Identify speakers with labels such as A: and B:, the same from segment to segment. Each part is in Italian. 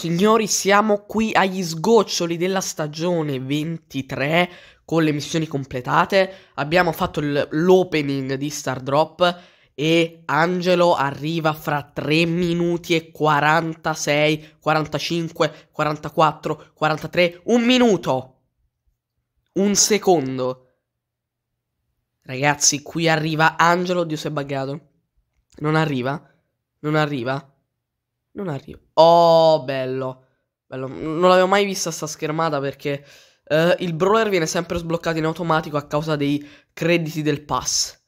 A: Signori, siamo qui agli sgoccioli della stagione 23 con le missioni completate. Abbiamo fatto l'opening di Star Drop e Angelo arriva fra 3 minuti e 46, 45, 44, 43, un minuto, un secondo. Ragazzi, qui arriva Angelo, Dio si è buggato. Non arriva? Non arriva? Non arriva. Oh, bello. bello. Non l'avevo mai vista sta schermata perché uh, il brawler viene sempre sbloccato in automatico a causa dei crediti del pass.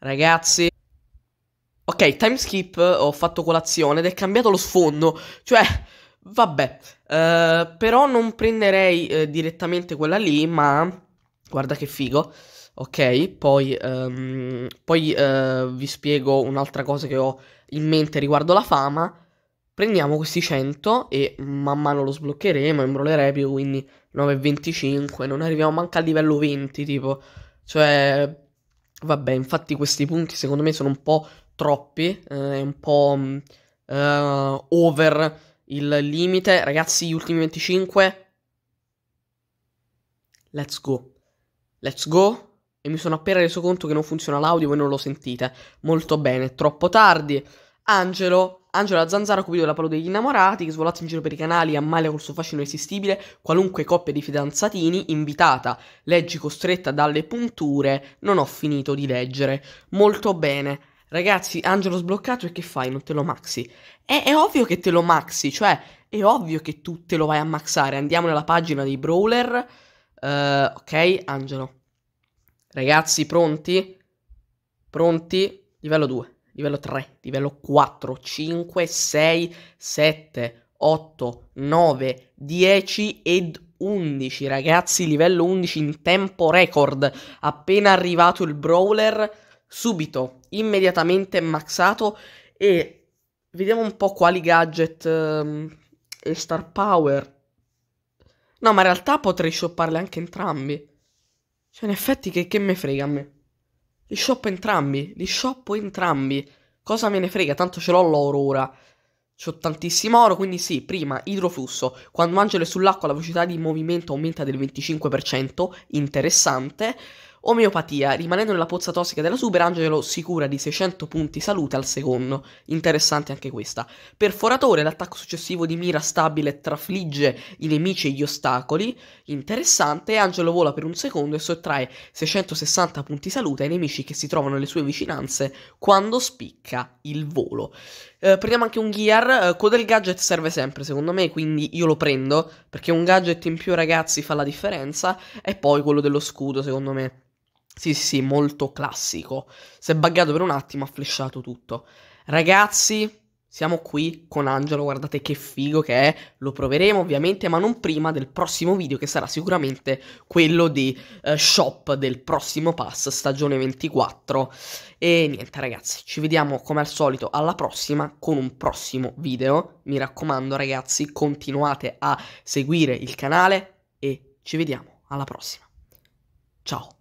A: Ragazzi. Ok, time skip, ho fatto colazione ed è cambiato lo sfondo. Cioè, vabbè. Uh, però non prenderei uh, direttamente quella lì, ma... Guarda che figo. Ok, poi, um, poi vi spiego un'altra cosa che ho in mente riguardo la fama. Prendiamo questi 100 e man mano lo sbloccheremo, imbrolerei più, quindi 9,25, non arriviamo manca al livello 20, tipo. Cioè, vabbè, infatti questi punti secondo me sono un po' troppi, eh, un po' mm, eh, over il limite. Ragazzi, gli ultimi 25. Let's go. Let's go. E mi sono appena reso conto che non funziona l'audio, voi non lo sentite. Molto bene, troppo tardi. Angelo Angela Zanzara cubito della paura degli innamorati, che svolazza in giro per i canali, male col suo fascino irresistibile qualunque coppia di fidanzatini, invitata, leggi costretta dalle punture, non ho finito di leggere. Molto bene. Ragazzi, Angelo sbloccato e che fai? Non te lo maxi? È, eh, è ovvio che te lo maxi, cioè è ovvio che tu te lo vai a maxare. Andiamo nella pagina dei Brawler. Uh, ok, Angelo. Ragazzi, pronti? Pronti? Livello 2 livello 3, livello 4, 5, 6, 7, 8, 9, 10 ed 11, ragazzi, livello 11 in tempo record. Appena arrivato il brawler, subito, immediatamente maxato e vediamo un po' quali gadget um, e star power. No, ma in realtà potrei shopparle anche entrambi. Cioè, in effetti, che, che me frega a me. Li shoppo entrambi, li shoppo entrambi. Cosa me ne frega, tanto ce l'ho l'oro ora. C'ho tantissimo oro, quindi sì, prima idroflusso. Quando Angelo è sull'acqua la velocità di movimento aumenta del 25%, interessante. Omeopatia. Rimanendo nella pozza tossica della Superangelo si cura di 600 punti salute al secondo. Interessante anche questa. Perforatore. L'attacco successivo di mira stabile trafligge i nemici e gli ostacoli. Interessante. Angelo vola per un secondo e sottrae 660 punti salute ai nemici che si trovano nelle sue vicinanze quando spicca il volo. Eh, prendiamo anche un gear. Eh, Codel gadget serve sempre, secondo me, quindi io lo prendo perché un gadget in più, ragazzi, fa la differenza. E poi quello dello scudo, secondo me sì, sì, sì, molto classico. Si è buggato per un attimo, ha flashato tutto. Ragazzi, siamo qui con Angelo, guardate che figo che è. Lo proveremo ovviamente, ma non prima del prossimo video che sarà sicuramente quello di eh, shop del prossimo pass stagione 24. E niente ragazzi, ci vediamo come al solito alla prossima con un prossimo video. Mi raccomando ragazzi, continuate a seguire il canale e ci vediamo alla prossima. Ciao.